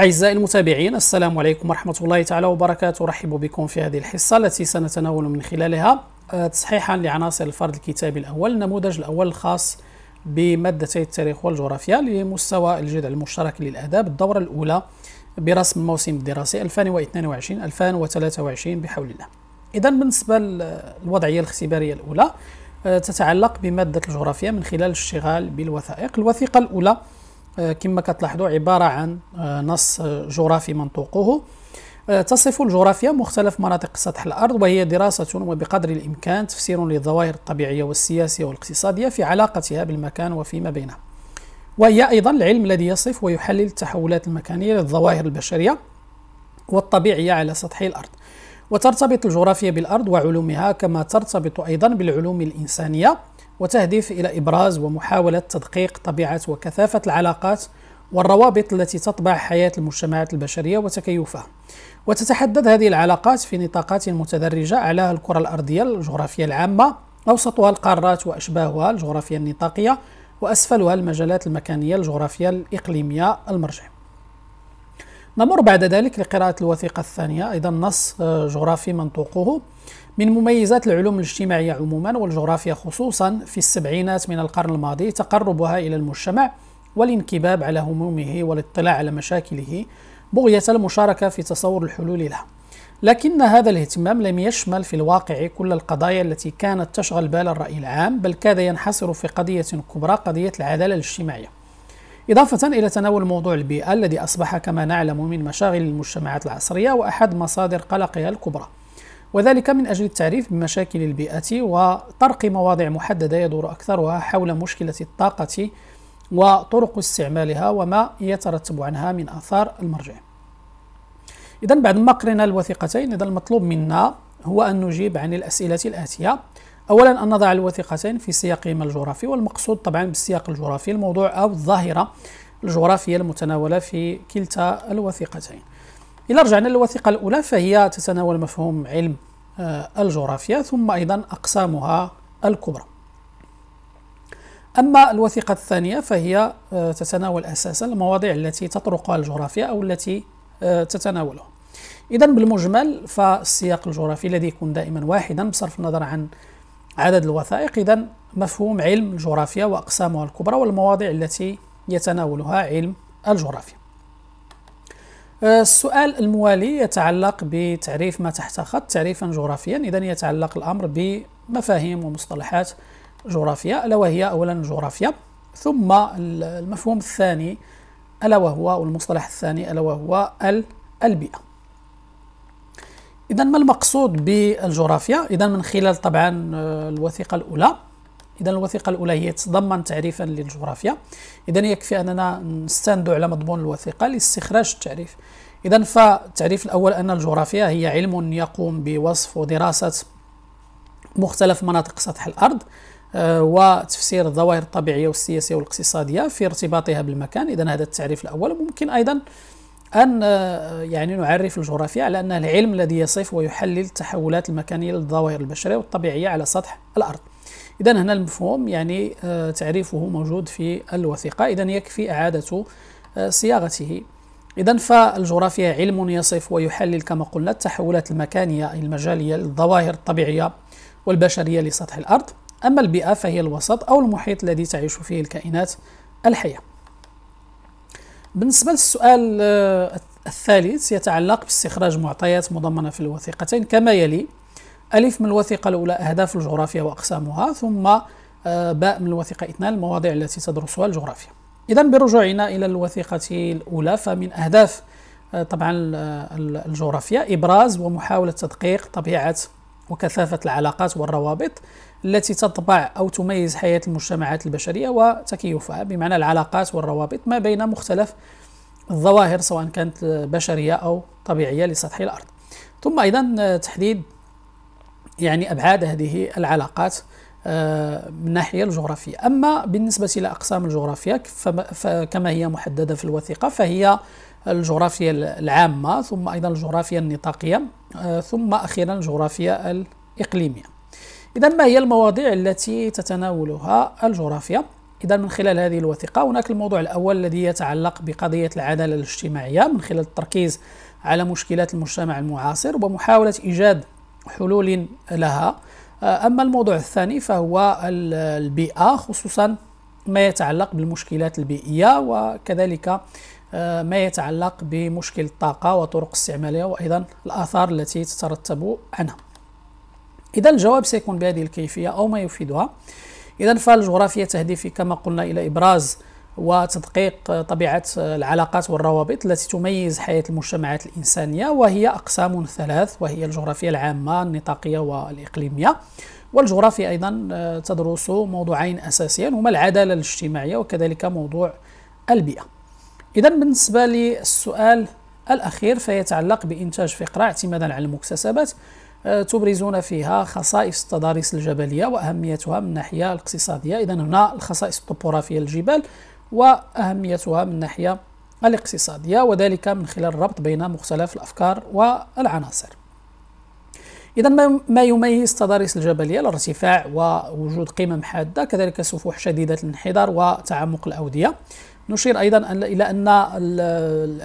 أعزائي المتابعين السلام عليكم ورحمة الله تعالى وبركاته أرحب بكم في هذه الحصة التي سنتناول من خلالها آه، تصحيحا لعناصر الفرد الكتابي الأول النموذج الأول الخاص بمادتي التاريخ والجغرافيا لمستوى الجذع المشترك للآداب الدورة الأولى برسم الموسم الدراسي 2022 2023 بحول الله إذا بالنسبة للوضعية الاختبارية الأولى آه، تتعلق بمادة الجغرافيا من خلال الاشتغال بالوثائق الوثيقة الأولى آه، كما كتلاحظوا عبارة عن آه، نص جغرافي منطوقه آه، تصف الجغرافيا مختلف مناطق سطح الأرض وهي دراسة وبقدر الإمكان تفسير للظواهر الطبيعية والسياسية والاقتصادية في علاقتها بالمكان وفيما بينها وهي أيضا العلم الذي يصف ويحلل التحولات المكانية للظواهر البشرية والطبيعية على سطح الأرض وترتبط الجغرافيا بالأرض وعلومها كما ترتبط أيضا بالعلوم الإنسانية وتهدف إلى إبراز ومحاولة تدقيق طبيعة وكثافة العلاقات والروابط التي تطبع حياة المجتمعات البشرية وتكيفها وتتحدد هذه العلاقات في نطاقات متدرجة أعلاها الكرة الأرضية الجغرافية العامة أوسطها القارات وأشباهها الجغرافية النطاقية وأسفلها المجالات المكانية الجغرافية الإقليمية المرجع نمر بعد ذلك لقراءة الوثيقة الثانية أيضا نص جغرافي منطوقه من مميزات العلوم الاجتماعية عموما والجغرافيا خصوصا في السبعينات من القرن الماضي تقربها إلى المجتمع والانكباب على همومه والاطلاع على مشاكله بغية المشاركة في تصور الحلول لها لكن هذا الاهتمام لم يشمل في الواقع كل القضايا التي كانت تشغل بال الرأي العام بل كاد ينحصر في قضية كبرى قضية العدالة الاجتماعية إضافة إلى تناول موضوع البيئة الذي أصبح كما نعلم من مشاغل المجتمعات العصرية وأحد مصادر قلقها الكبرى وذلك من أجل التعريف بمشاكل البيئة وطرق مواضع محددة يدور أكثرها حول مشكلة الطاقة وطرق استعمالها وما يترتب عنها من آثار المرجع إذا بعد ما قرينا الوثيقتين إذا المطلوب منا هو أن نجيب عن الأسئلة الآتية أولا أن نضع الوثيقتين في سياقهما الجغرافي والمقصود طبعا بالسياق الجغرافي الموضوع أو الظاهرة الجغرافية المتناولة في كلتا الوثيقتين إذا رجعنا للوثيقة الأولى فهي تتناول مفهوم علم آه، الجغرافيا ثم أيضا أقسامها الكبرى أما الوثيقة الثانية فهي آه، تتناول أساسا المواضيع التي تطرقها الجغرافيا أو التي آه، تتناولها إذا بالمجمل فالسياق الجغرافي الذي يكون دائما واحدا بصرف النظر عن عدد الوثائق إذا مفهوم علم الجغرافيا وأقسامها الكبرى والمواضيع التي يتناولها علم الجغرافيا آه، السؤال الموالي يتعلق بتعريف ما تحت خط تعريفا جغرافيا إذا يتعلق الأمر بمفاهيم ومصطلحات جغرافية ألا وهي أولا الجغرافيا ثم المفهوم الثاني ألا وهو والمصطلح الثاني ألا وهو البيئة إذا ما المقصود بالجغرافيا؟ إذا من خلال طبعا آه، الوثيقة الأولى اذا الوثيقه الاولى هي تضمن تعريفا للجغرافيا اذا يكفي اننا نستند على مضمون الوثيقه لاستخراج التعريف اذا فالتعريف الاول ان الجغرافيا هي علم يقوم بوصف ودراسه مختلف مناطق سطح الارض آه، وتفسير الظواهر الطبيعيه والسياسيه والاقتصاديه في ارتباطها بالمكان اذا هذا التعريف الاول ممكن ايضا ان آه، يعني نعرف الجغرافيا على أنها العلم الذي يصف ويحلل التحولات المكانيه للظواهر البشريه والطبيعيه على سطح الارض إذا هنا المفهوم يعني آه، تعريفه موجود في الوثيقة إذا يكفي إعادة آه، صياغته إذا فالجغرافيا علم يصف ويحلل كما قلنا التحولات المكانية المجالية للظواهر الطبيعية والبشرية لسطح الأرض أما البيئة فهي الوسط أو المحيط الذي تعيش فيه الكائنات الحية بالنسبة للسؤال آه، الثالث يتعلق باستخراج معطيات مضمنة في الوثيقتين كما يلي ألف من الوثيقة الأولى أهداف الجغرافيا وأقسامها ثم آه، باء من الوثيقة اثنان المواضيع التي تدرسها الجغرافيا إذا برجوعنا إلى الوثيقة الأولى فمن أهداف آه، طبعا آه، الجغرافيا إبراز ومحاولة تدقيق طبيعة وكثافة العلاقات والروابط التي تطبع أو تميز حياة المجتمعات البشرية وتكيفها بمعنى العلاقات والروابط ما بين مختلف الظواهر سواء كانت بشرية أو طبيعية لسطح الأرض ثم أيضا تحديد يعني أبعاد هذه العلاقات آه، من الناحية الجغرافية أما بالنسبة إلى أقسام الجغرافيا فكما هي محددة في الوثيقة فهي الجغرافيا العامة ثم أيضا الجغرافيا النطاقية آه، ثم أخيرا الجغرافيا الإقليمية إذا ما هي المواضيع التي تتناولها الجغرافيا؟ إذا من خلال هذه الوثيقة هناك الموضوع الأول الذي يتعلق بقضية العدالة الاجتماعية من خلال التركيز على مشكلات المجتمع المعاصر ومحاولة إيجاد حلول لها آه، أما الموضوع الثاني فهو البيئة خصوصا ما يتعلق بالمشكلات البيئية وكذلك آه، ما يتعلق بمشكل الطاقة وطرق استعمالها وأيضا الآثار التي تترتب عنها إذا الجواب سيكون بهذه الكيفية أو ما يفيدها إذا فالجغرافيا تهدف كما قلنا إلى إبراز وتدقيق طبيعة العلاقات والروابط التي تميز حياة المجتمعات الإنسانية وهي أقسام ثلاث وهي الجغرافيا العامة النطاقية والإقليمية والجغرافيا أيضا آه، تدرس موضوعين أساسيين هما العدالة الاجتماعية وكذلك موضوع البيئة إذا بالنسبة للسؤال الأخير فيتعلق بإنتاج فقرة اعتمادا على المكتسبات آه، تبرزون فيها خصائص التضاريس الجبلية وأهميتها من الناحية الاقتصادية إذا هنا الخصائص الطبوغرافية للجبال وأهميتها من الناحية الاقتصادية وذلك من خلال الربط بين مختلف الأفكار والعناصر إذا ما يميز تضاريس الجبلية الارتفاع ووجود قمم حادة كذلك سفوح شديدة الانحدار وتعمق الأودية نشير أيضا إلى أن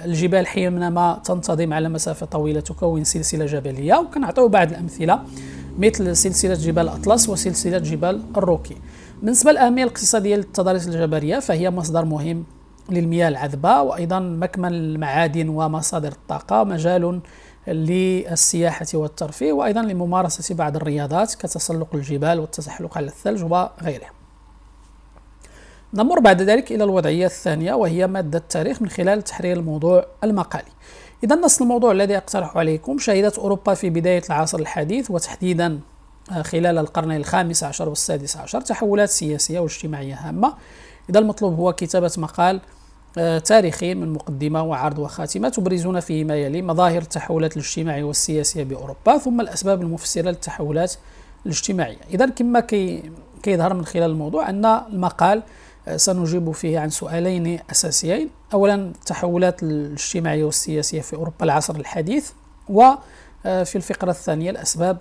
الجبال حينما تنتظم على مسافة طويلة تكون سلسلة جبلية وكنعطيو بعض الأمثلة مثل سلسلة جبال أطلس وسلسلة جبال الروكي بالنسبة للأهمية الاقتصادية للتضاريس الجبلية فهي مصدر مهم للمياه العذبة وأيضا مكمن المعادن ومصادر الطاقة مجال للسياحة والترفيه وأيضا لممارسة بعض الرياضات كتسلق الجبال والتزحلق على الثلج وغيرها نمر بعد ذلك إلى الوضعية الثانية وهي مادة التاريخ من خلال تحرير الموضوع المقالي إذا نص الموضوع الذي أقترحه عليكم شهدت أوروبا في بداية العصر الحديث وتحديدا خلال القرن الخامس عشر والسادس عشر تحولات سياسية واجتماعية هامة إذا المطلوب هو كتابة مقال آه، تاريخي من مقدمة وعرض وخاتمة تبرزون فيه ما يلي مظاهر التحولات الاجتماعية والسياسية بأوروبا ثم الأسباب المفسرة للتحولات الاجتماعية إذا كما كي كيظهر من خلال الموضوع أن المقال آه، سنجيب فيه عن سؤالين أساسيين أولا التحولات الاجتماعية والسياسية في أوروبا العصر الحديث وفي آه، الفقرة الثانية الأسباب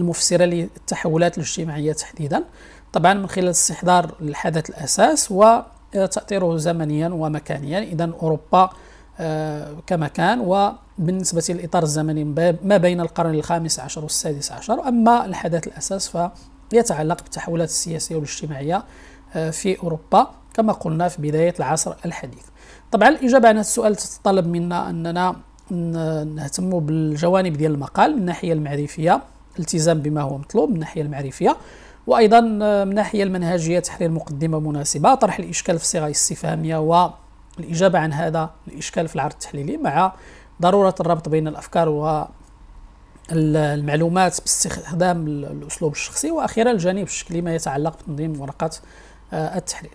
المفسرة للتحولات الاجتماعية تحديدا طبعا من خلال استحضار الحدث الأساس وتأثيره زمنيا ومكانيا إذا أوروبا آه، كمكان وبالنسبة للإطار الزمني ما بين القرن الخامس عشر والسادس عشر أما الحدث الأساس فيتعلق بالتحولات السياسية والاجتماعية آه، في أوروبا كما قلنا في بداية العصر الحديث طبعا الإجابة عن هذا السؤال تتطلب منا أننا نهتم بالجوانب ديال المقال من الناحية المعرفية الالتزام بما هو مطلوب من الناحيه المعرفيه وايضا آه، من الناحيه المنهجيه تحرير مقدمه مناسبه طرح الاشكال في الصيغه الاستفهاميه والاجابه عن هذا الاشكال في العرض التحليلي مع ضروره الربط بين الافكار و المعلومات باستخدام الاسلوب الشخصي واخيرا الجانب الشكلي ما يتعلق بتنظيم ورقه آه، التحرير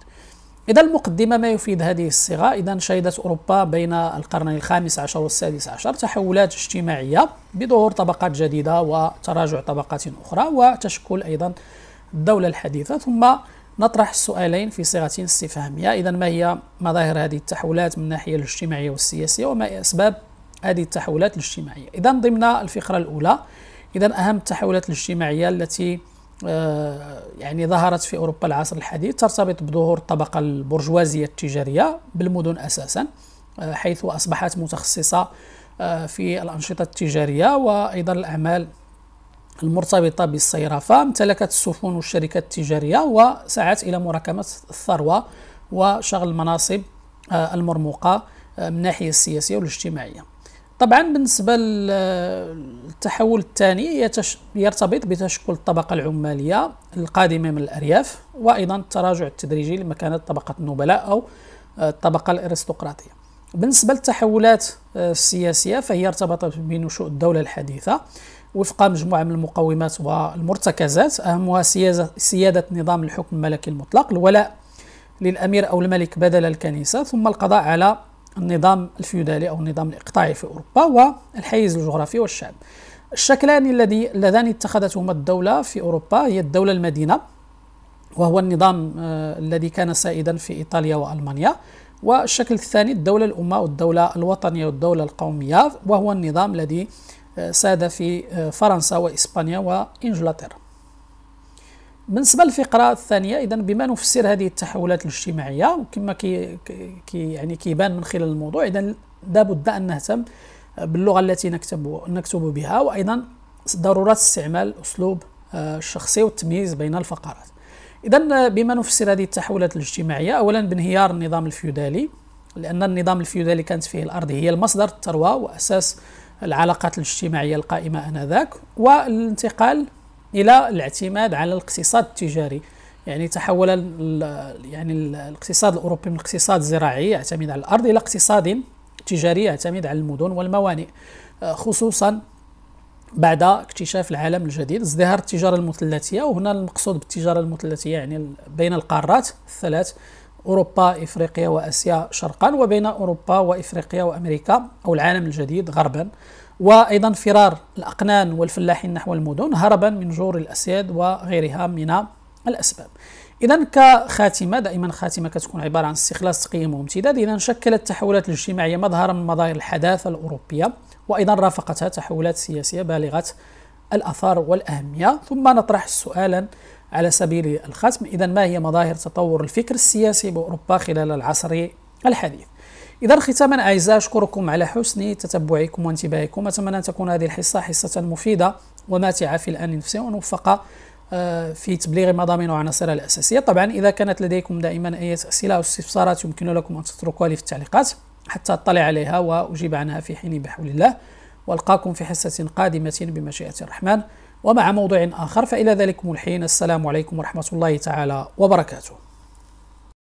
إذا المقدمة ما يفيد هذه الصيغة إذا شهدت أوروبا بين القرنين الخامس عشر والسادس عشر تحولات اجتماعية بظهور طبقات جديدة وتراجع طبقات أخرى وتشكل أيضا الدولة الحديثة ثم نطرح السؤالين في صيغة استفهامية إذا ما هي مظاهر هذه التحولات من الناحية الاجتماعية والسياسية وما هي أسباب هذه التحولات الاجتماعية إذا ضمن الفقرة الأولى إذا أهم التحولات الاجتماعية التي آه، يعني ظهرت في أوروبا العصر الحديث ترتبط بظهور الطبقة البرجوازية التجارية بالمدن أساسا آه، حيث أصبحت متخصصة آه، في الأنشطة التجارية وأيضا الأعمال المرتبطة بالصيرفة امتلكت السفن والشركات التجارية وسعت إلى مراكمة الثروة وشغل المناصب المرموقة من الناحية السياسية والاجتماعية طبعا بالنسبة للتحول الثاني يرتبط بتشكل الطبقة العمالية القادمة من الأرياف وأيضا التراجع التدريجي لمكانة طبقة النبلاء أو آه، الطبقة الأرستقراطية بالنسبة للتحولات آه، السياسية فهي ارتبطت بنشوء الدولة الحديثة وفق مجموعة من المقومات والمرتكزات أهمها سيادة نظام الحكم الملكي المطلق الولاء للأمير أو الملك بدل الكنيسة ثم القضاء على النظام الفيودالي أو النظام الإقطاعي في أوروبا والحيز الجغرافي والشعب الشكلان الذي اللذان اتخذتهما الدولة في أوروبا هي الدولة المدينة وهو النظام آه، الذي كان سائدا في إيطاليا وألمانيا والشكل الثاني الدولة الأمة والدولة الوطنية والدولة القومية وهو النظام الذي آه، ساد في آه، فرنسا وإسبانيا وإنجلترا بالنسبه للفقره الثانيه اذا بما نفسر هذه التحولات الاجتماعيه وكما كي, كي يعني كيبان من خلال الموضوع اذا لابد ان نهتم باللغه التي نكتب نكتب بها وايضا ضروره استعمال اسلوب الشخصي آه، والتمييز بين الفقرات اذا بما نفسر هذه التحولات الاجتماعيه اولا بانهيار النظام الفيودالي لان النظام الفيودالي كانت فيه الارض هي المصدر الثروه واساس العلاقات الاجتماعيه القائمه انذاك والانتقال الى الاعتماد على الاقتصاد التجاري يعني تحول يعني الاقتصاد الاوروبي من اقتصاد زراعي يعتمد على الارض الى اقتصاد تجاري يعتمد على المدن والموانئ آه، خصوصا بعد اكتشاف العالم الجديد ازدهار التجاره المثلثيه وهنا المقصود بالتجاره المثلثيه يعني بين القارات الثلاث اوروبا افريقيا واسيا شرقا وبين اوروبا وافريقيا وامريكا او العالم الجديد غربا وأيضا فرار الأقنان والفلاحين نحو المدن هربا من جور الأسياد وغيرها من الأسباب إذا كخاتمة دائما خاتمة كتكون عبارة عن استخلاص تقييم وامتداد إذا شكلت التحولات الاجتماعية مظهرا من مظاهر الحداثة الأوروبية وأيضا رافقتها تحولات سياسية بالغة الأثار والأهمية ثم نطرح سؤالا على سبيل الختم إذا ما هي مظاهر تطور الفكر السياسي بأوروبا خلال العصر الحديث إذا ختاما أعزائي أشكركم على حسن تتبعكم وانتباهكم أتمنى أن تكون هذه الحصة حصة مفيدة وماتعة في الآن نفسه ونوفق آه، في تبليغ مضامين وعناصر الأساسية طبعا إذا كانت لديكم دائما أي أسئلة أو استفسارات يمكن لكم أن تتركوها لي في التعليقات حتى أطلع عليها وأجيب عنها في حين بحول الله والقاكم في حصه قادمه بمشيئه الرحمن ومع موضوع اخر فالى ذلكم الحين السلام عليكم ورحمه الله تعالى وبركاته